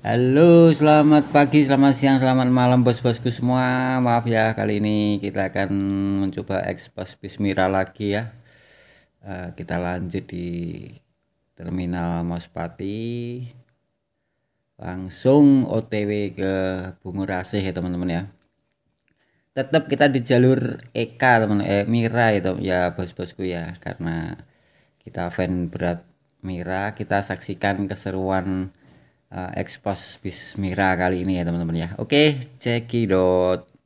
Halo, selamat pagi, selamat siang, selamat malam bos-bosku semua. Maaf ya, kali ini kita akan mencoba ekspos Bismira lagi ya. Eh, kita lanjut di terminal Mospati. Langsung OTW ke Rasih ya teman-teman ya. Tetap kita di jalur Eka teman eh Mira itu ya bos-bosku ya karena kita fan berat Mira kita saksikan keseruan uh, eh, bis mira kali ini ya teman-teman ya. Oke, okay, cekidot.